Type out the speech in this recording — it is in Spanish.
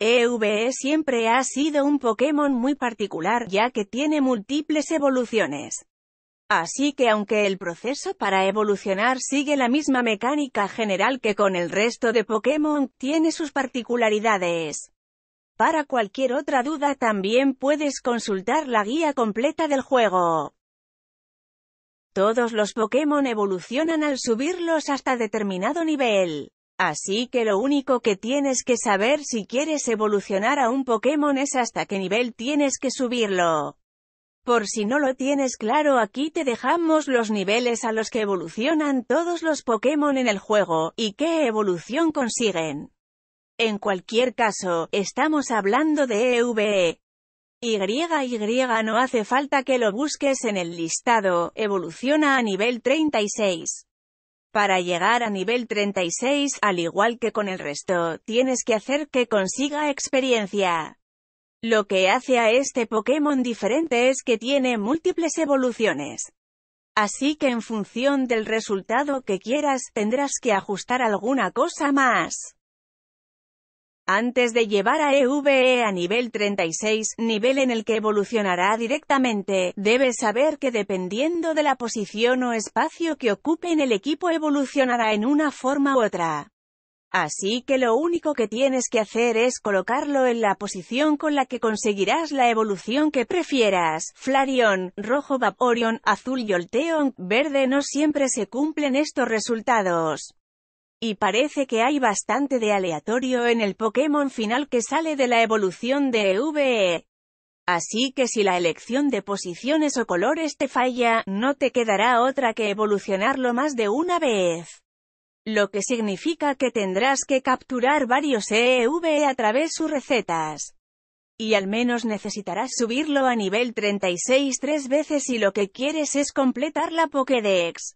EVE e siempre ha sido un Pokémon muy particular, ya que tiene múltiples evoluciones. Así que aunque el proceso para evolucionar sigue la misma mecánica general que con el resto de Pokémon, tiene sus particularidades. Para cualquier otra duda también puedes consultar la guía completa del juego. Todos los Pokémon evolucionan al subirlos hasta determinado nivel. Así que lo único que tienes que saber si quieres evolucionar a un Pokémon es hasta qué nivel tienes que subirlo. Por si no lo tienes claro aquí te dejamos los niveles a los que evolucionan todos los Pokémon en el juego, y qué evolución consiguen. En cualquier caso, estamos hablando de EVE. YY no hace falta que lo busques en el listado, evoluciona a nivel 36. Para llegar a nivel 36, al igual que con el resto, tienes que hacer que consiga experiencia. Lo que hace a este Pokémon diferente es que tiene múltiples evoluciones. Así que en función del resultado que quieras, tendrás que ajustar alguna cosa más antes de llevar a EVE e a nivel 36, nivel en el que evolucionará directamente, debes saber que dependiendo de la posición o espacio que ocupe en el equipo evolucionará en una forma u otra. Así que lo único que tienes que hacer es colocarlo en la posición con la que conseguirás la evolución que prefieras. Flareon, rojo Vaporeon, azul Yolteon, verde no siempre se cumplen estos resultados. Y parece que hay bastante de aleatorio en el Pokémon final que sale de la evolución de EVE. E. Así que si la elección de posiciones o colores te falla, no te quedará otra que evolucionarlo más de una vez. Lo que significa que tendrás que capturar varios EVE e a través sus recetas y al menos necesitarás subirlo a nivel 36 tres veces si lo que quieres es completar la Pokédex.